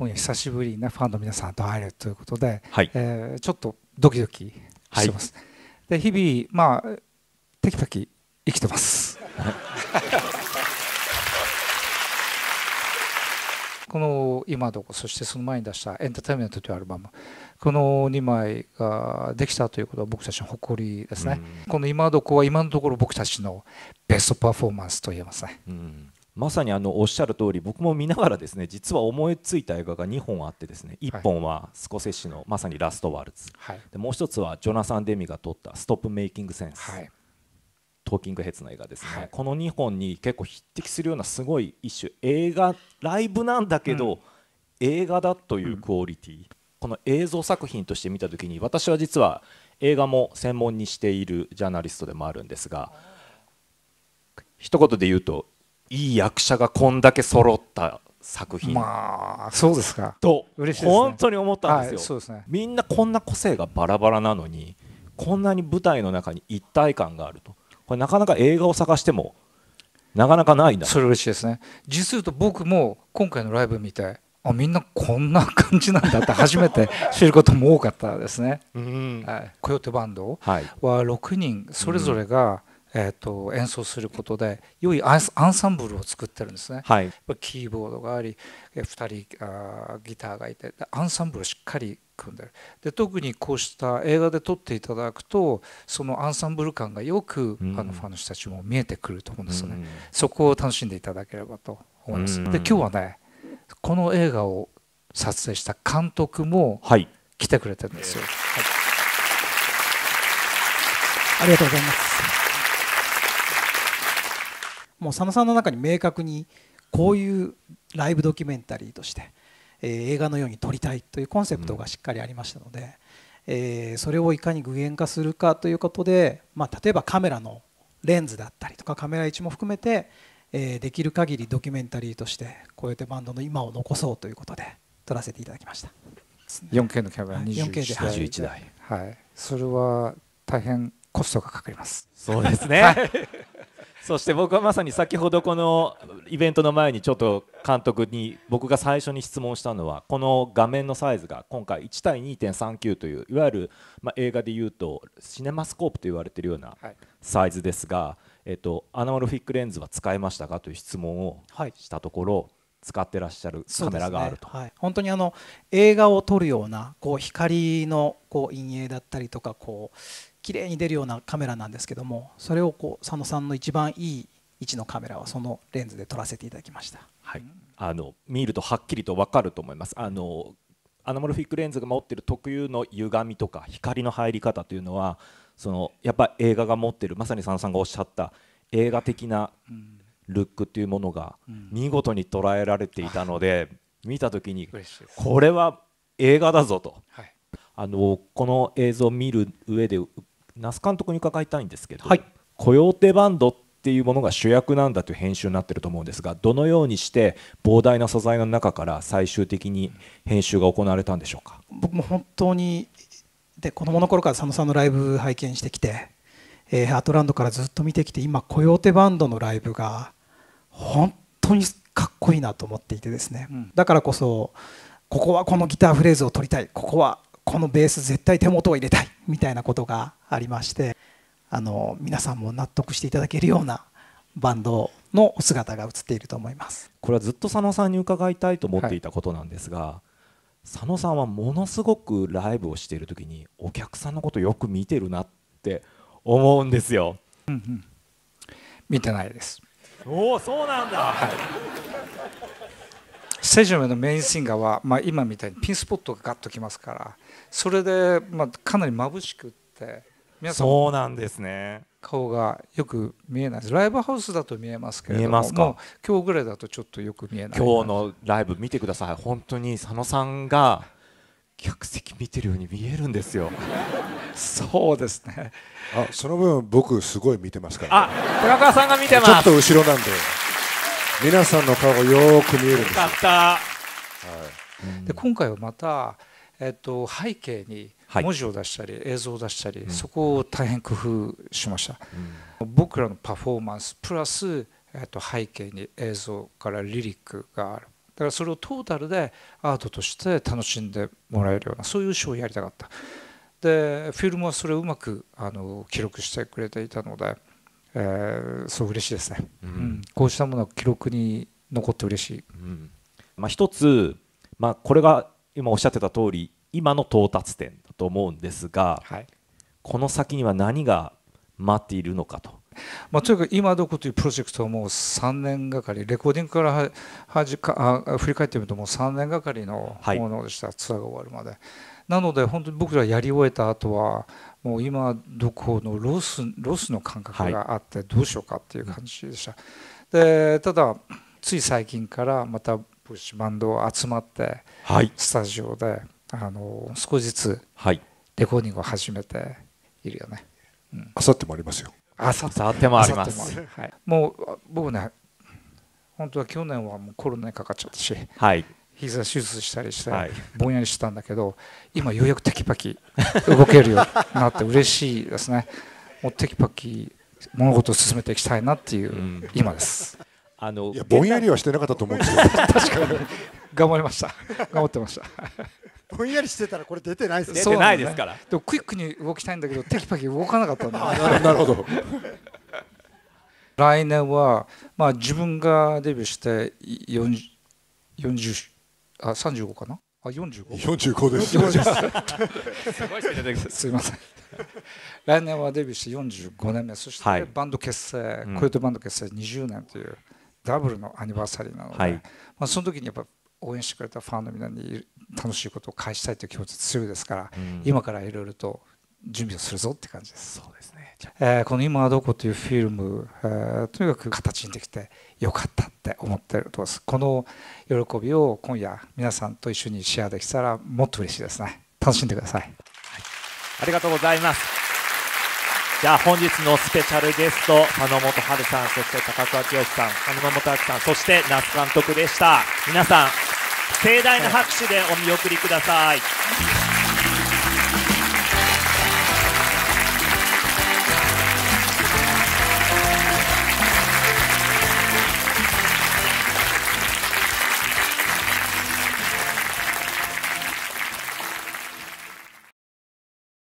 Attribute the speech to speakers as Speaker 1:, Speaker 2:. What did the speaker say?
Speaker 1: 今夜久しぶりね、ファンの皆さんと会えるということで、はい、えー、ちょっとドキドキしてます、はい、で日々まあテキパキ生きてます この今どこそしてその前に出した「エンターテインメント」というアルバムこの2枚ができたということは僕たちの誇りですね、この今どこは今のところ僕たちのベストパフォーマンス
Speaker 2: と言えますね、うんまさにあのおっしゃる通り僕も見ながらですね実は思いついた映画が2本あってですね1本はスコセッシのまさに「ラストワルツ」はい、でもう1つはジョナサン・デミが撮った「ストップ・メイキング・センス」はい、トーキングヘッズの映画ですね、はい、この2本に結構匹敵するようなすごい一種映画ライブなんだけど、うん、映画だというクオリティ、うん、この映像作品として見た時に私は実は映画も専門にしているジャーナリストでもあるんですが一言で言うといい役者がこんだけ揃った作品まあそうですかと嬉しい、ね、本当に思ったんですよ、はい、そうですね、みんなこんな個性がバラバラなのにこんなに舞台の中に一体感があるとこれなかなか映画を探してもなかなかないんだそれ嬉しいですね実言うと僕も今回のライブ見てあみんな
Speaker 1: こんな感じなんだって初めて知ることも多かったですね。うんはい、コヨテバンドは6人それぞれがえーと、演奏することで良いアンサンブルを作ってるんですね、はい、キーボードがあり2人あギターがいてアンサンブルをしっかり組んでるで特にこうした映画で撮っていただくとそのアンサンブル感がよく、うん、あのファンの人たちも見えてくると思うんですよね、うん、そこを楽しんでいただければと思います、うん、で今日はねこの映画を撮影した監督も来てくれてるんですよ、は
Speaker 3: い、ありがとうございますもう佐野さんの中に明確にこういうライブドキュメンタリーとして、えー、映画のように撮りたいというコンセプトがしっかりありましたので、うん、えー、それをいかに具現化するかということで、まあ、例えばカメラのレンズだったりとかカメラ位置も含めて、えー、できる限りドキュメンタリーとしてこうやってバンドの今を残そうということで撮らせていただきました 4K のキャメラ21台
Speaker 1: はい、それは大変コストがかかりますそうですね、は い
Speaker 3: そして僕はまさに
Speaker 2: 先ほどこのイベントの前にちょっと監督に僕が最初に質問したのはこの画面のサイズが今回1対2.39といういわゆるま映画でいうとシネマスコープと言われているようなサイズですが、えっと、アナモルフィックレンズは使えましたかという質問をしたところ、使ってらっしゃるカメラがあると、ね
Speaker 3: はい、本当にあの映画を撮るようなこう光のこう陰影だったりとかこう綺麗に出るようなカメラなんですけどもそれをこう佐野さんの一番いい位置のカメラはそのレンズで撮らせていただきました。
Speaker 2: はい、あの見るとはっきりとわかると思います。あのアナモルフィックレンズが持ってる特有の歪みとか光の入り方というのはそのやっぱ映画が持ってるまさに佐野さんがおっしゃった映画的なルックというものが見事に捉えられていたので、見た時にこれは映画だぞと、はい、あのこの映像を見る上で那須監督に伺いたいんですけど、はい、コヨーテバンドっていうものが主役なんだという編集になってると思うんですがどのようにして膨大な素材の中から最終的に編集が行われたんでしょうか
Speaker 3: 僕も本当にで子どもの頃から佐野さんのライブ拝見してきて、えー、アートランドからずっと見てきて今コヨーテバンドのライブが本当にかっこいいなと思っていてですね、うん、だからこそここはこのギターフレーズを取りたいここはこのベース絶対手元を入れたいみたいなことがありましてあの皆さんも納得していただけるようなバンドの姿が映っていると思います
Speaker 2: これはずっと佐野さんに伺いたいと思っていたことなんですが、はい、佐野さんはものすごくライブをしている時にお客さんのことよく見てるなって思うんですよ。うんうん、見てないですおおそうなんだ、はい
Speaker 1: セジュメのメインシンガーは、まあ、今みたいにピンスポットがガッときますからそれで、まあ、かなり眩しくって
Speaker 2: 皆さんそうなん
Speaker 1: ですね顔がよく見えないですライブハウスだと見えますけれどももう今日ぐらいだとちょっとよく見えない今日
Speaker 2: のライブ見てください本当に佐野さんが客席見てるように見えるんですよそうですねあその分僕すごい見てますから、ね、あ高川さんが見てますちょっと後ろなん
Speaker 1: で皆さんの顔がよく見えるんですよかった、はい、で今回はまた、えっと、背景に文字を出したり、はい、映像を出したり、うん、そこを大変工夫しました、うん、僕らのパフォーマンスプラス、えっと、背景に映像からリリックがあるだからそれをトータルでアートとして楽しんでもらえるようなそういうショーをやりたかったでフィルムはそれをうまくあの記録してくれていたのでえー、そう嬉しいですね、うん、うん、こうしたものは記録に残って嬉しい、う
Speaker 2: んまあ、一つ、まあ、これが今おっしゃってた通り今の到達点だと思うんですが、はい、この先には何が待っているのかと。
Speaker 1: まあ、とにかく今どこというプロジェクトはもう3年がかりレコーディングからははじかあ振り返ってみるともう3年がかりのものでした、はい、ツアーが終わるまでなので本当に僕らやり終えた後はもう今どこのロスロスの感覚があってどうしようかっていう感じでした、でただつい最近からまたブッシュバンド集まって、はい、スタジオであの少しずつレコーディングを始めているよね、あさってもありますよあさってもありますはい、もう僕ね本当は去年はもうコロナにかかっちゃったし、はい、膝手術したりして、ぼんやりしてたんだけど今ようやくテキパキ動けるようになって嬉しいですねもうテキパキ物事を進めていきたいなっていう、今です。あのいやぼんやりはしてなかったと思うんですよ。確かに頑張りました。頑張ってました。ぼんやりしてたらこれ出てないですね。出てないですから。でもクイックに動きたいんだけどテキパキ動かなかったんだ、ね。なるほど。来年はまあ自分がデビューして40あ十五かなあ四十五。四十五です すいません来年はデビューして45年目そしてバンド結成、はい、コヨバンド結成20年というダブルのアニバーサリーなので、はい、まあ、その時にやっぱ応援してくれたファンの皆に楽しいことを返したいという気持ち強いですから、うん、今からいろいろと準備をするぞって感じです。えー、この「今はどこ?」というフィルム、えー、とにかく形にできてよかったって思ってるとこの喜びを今夜皆さんと一緒にシェアできたらもっと嬉しいですね楽しんでください、はい、
Speaker 2: ありがとうございますじゃあ本日のスペシャルゲスト佐野元春さんそして高桑清さん佐野元明さんそして那須監督でした皆さん盛大な拍手でお見送りください